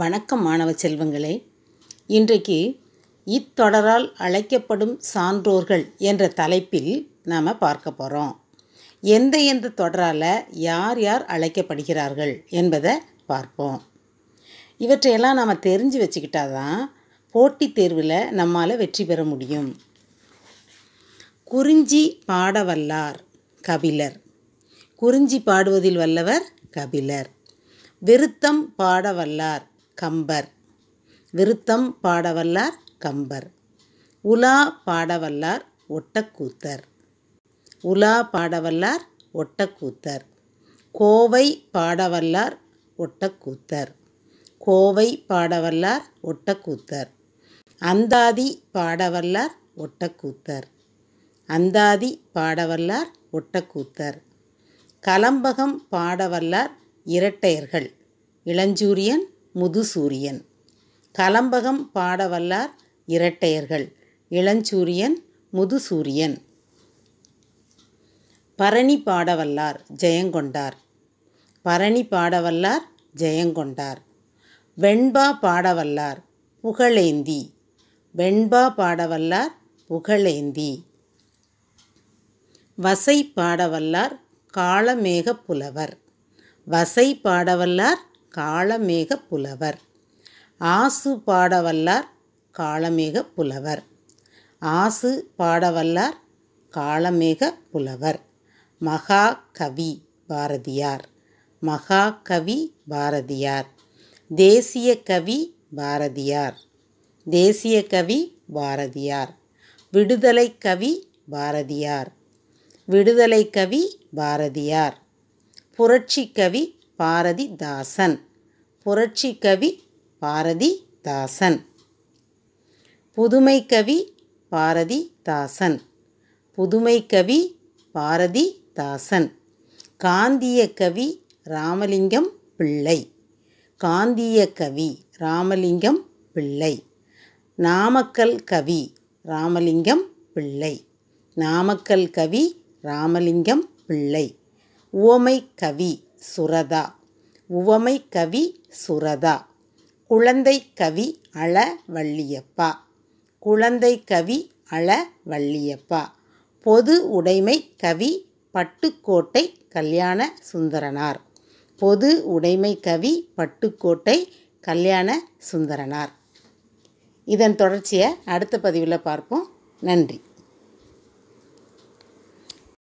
வணக்கம் மாணவ செல்வங்களே இன்றைக்கு இத்தொடரால் அழைக்கப்படும் சான்றோர்கள் என்ற தலைப்பில் நாம் பார்க்க போகிறோம் எந்த எந்த தொடரால் யார் யார் அழைக்கப்படுகிறார்கள் என்பதை பார்ப்போம் இவற்றையெல்லாம் நாம் தெரிஞ்சு வச்சுக்கிட்டா தான் போட்டித் தேர்வில் நம்மால் வெற்றி பெற முடியும் குறிஞ்சி பாட வல்லார் கபிலர் குறிஞ்சி பாடுவதில் வல்லவர் கபிலர் விருத்தம் பாட வல்லார் கம்பர் விருத்தம் பாடவல்லார் கம்பர் உலா பாடவல்லார் ஒட்டக்கூத்தர் உலா பாடவல்லார் ஒட்டக்கூத்தர் கோவை பாடவல்லார் ஒட்டக்கூத்தர் கோவை பாடவல்லார் ஒட்டக்கூத்தர் அந்தாதி பாடவல்லார் ஒட்டக்கூத்தர் அந்தாதி பாடவல்லார் ஒட்டக்கூத்தர் கலம்பகம் பாடவல்லார் இரட்டையர்கள் இளஞ்சூரியன் முதுசூரியன் கலம்பகம் பாடவல்லார் இரட்டையர்கள் இளஞ்சூரியன் முதுசூரியன் பரணி பாடவல்லார் ஜெயங்கொண்டார் பரணி பாடவல்லார் ஜெயங்கொண்டார் வெண்பா பாடவல்லார் புகழேந்தி வெண்பா பாடவல்லார் புகழேந்தி வசை பாடவல்லார் காளமேக புலவர் வசை பாடவல்லார் காளமேக புலவர் ஆசு பாடவல்லார் காளமேக புலவர் ஆசு பாடவல்லார் காளமேக புலவர் மகாகவி பாரதியார் மகாகவி பாரதியார் தேசிய கவி பாரதியார் தேசிய கவி பாரதியார் விடுதலை கவி பாரதியார் விடுதலை கவி பாரதியார் புரட்சி கவி பாரதிதாசன் புரட்சி கவி பாரதிதாசன் புதுமை கவி பாரதிதாசன் புதுமை கவி பாரதிதாசன் காந்திய கவி ராமலிங்கம் பிள்ளை காந்திய கவி ராமலிங்கம் பிள்ளை நாமக்கல் கவி ராமலிங்கம் பிள்ளை நாமக்கல் கவி ராமலிங்கம் பிள்ளை ஓமை கவி சுரதா உவமை கவி சுரதா குழந்தை கவி அழ வள்ளியப்பா குழந்தை கவி அழ வள்ளியப்பா பொது உடைமை கவி பட்டுக்கோட்டை கல்யாண சுந்தரனார் பொது உடைமை கவி பட்டுக்கோட்டை கல்யாண சுந்தரனார் இதன் தொடர்ச்சியை அடுத்த பதிவில் பார்ப்போம் நன்றி